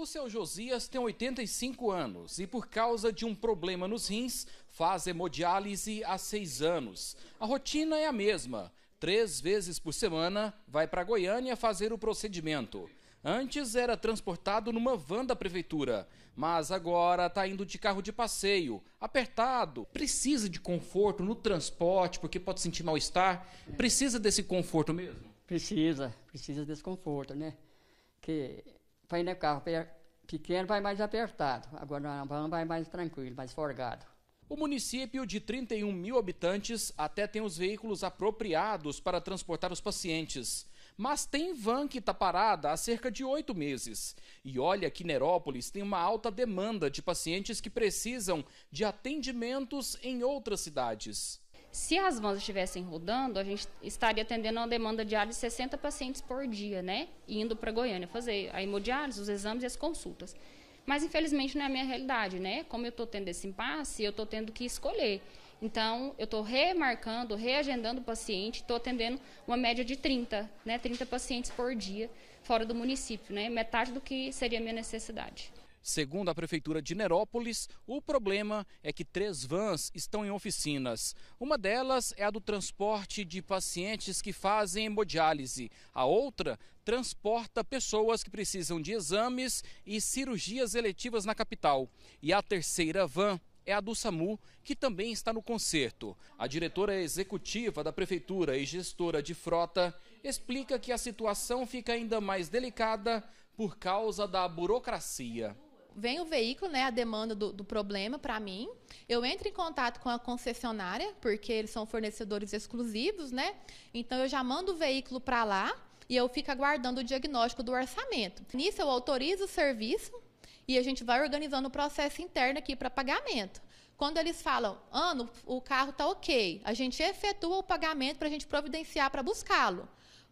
O seu Josias tem 85 anos e, por causa de um problema nos rins, faz hemodiálise há seis anos. A rotina é a mesma. Três vezes por semana, vai para Goiânia fazer o procedimento. Antes era transportado numa van da prefeitura, mas agora está indo de carro de passeio, apertado. Precisa de conforto no transporte, porque pode sentir mal-estar. Precisa desse conforto mesmo? Precisa, precisa desse conforto, né? Que vai no carro pequeno, vai mais apertado. Agora na van vai mais tranquilo, mais forgado. O município de 31 mil habitantes até tem os veículos apropriados para transportar os pacientes. Mas tem van que está parada há cerca de oito meses. E olha que Nerópolis tem uma alta demanda de pacientes que precisam de atendimentos em outras cidades. Se as vans estivessem rodando, a gente estaria atendendo uma demanda diária de 60 pacientes por dia, né? Indo para Goiânia fazer a hemodiálise, os exames e as consultas. Mas infelizmente não é a minha realidade, né? Como eu estou tendo esse impasse, eu estou tendo que escolher. Então, eu estou remarcando, reagendando o paciente, estou atendendo uma média de 30, né? 30 pacientes por dia fora do município, né? Metade do que seria a minha necessidade. Segundo a Prefeitura de Nerópolis, o problema é que três vans estão em oficinas. Uma delas é a do transporte de pacientes que fazem hemodiálise. A outra transporta pessoas que precisam de exames e cirurgias eletivas na capital. E a terceira van é a do SAMU, que também está no conserto. A diretora executiva da Prefeitura e gestora de frota explica que a situação fica ainda mais delicada por causa da burocracia vem o veículo, né, a demanda do, do problema para mim. Eu entro em contato com a concessionária, porque eles são fornecedores exclusivos, né? Então eu já mando o veículo para lá e eu fico aguardando o diagnóstico do orçamento. Nisso eu autorizo o serviço e a gente vai organizando o processo interno aqui para pagamento. Quando eles falam, ano, o carro está ok, a gente efetua o pagamento para a gente providenciar para buscá-lo.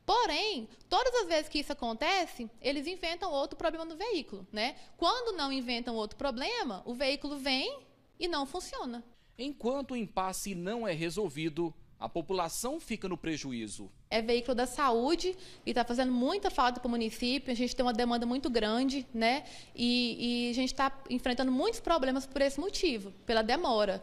Porém, todas as vezes que isso acontece, eles inventam outro problema no veículo, né? Quando não inventam outro problema, o veículo vem e não funciona. Enquanto o impasse não é resolvido, a população fica no prejuízo. É veículo da saúde e está fazendo muita falta para o município. A gente tem uma demanda muito grande, né? E, e a gente está enfrentando muitos problemas por esse motivo, pela demora.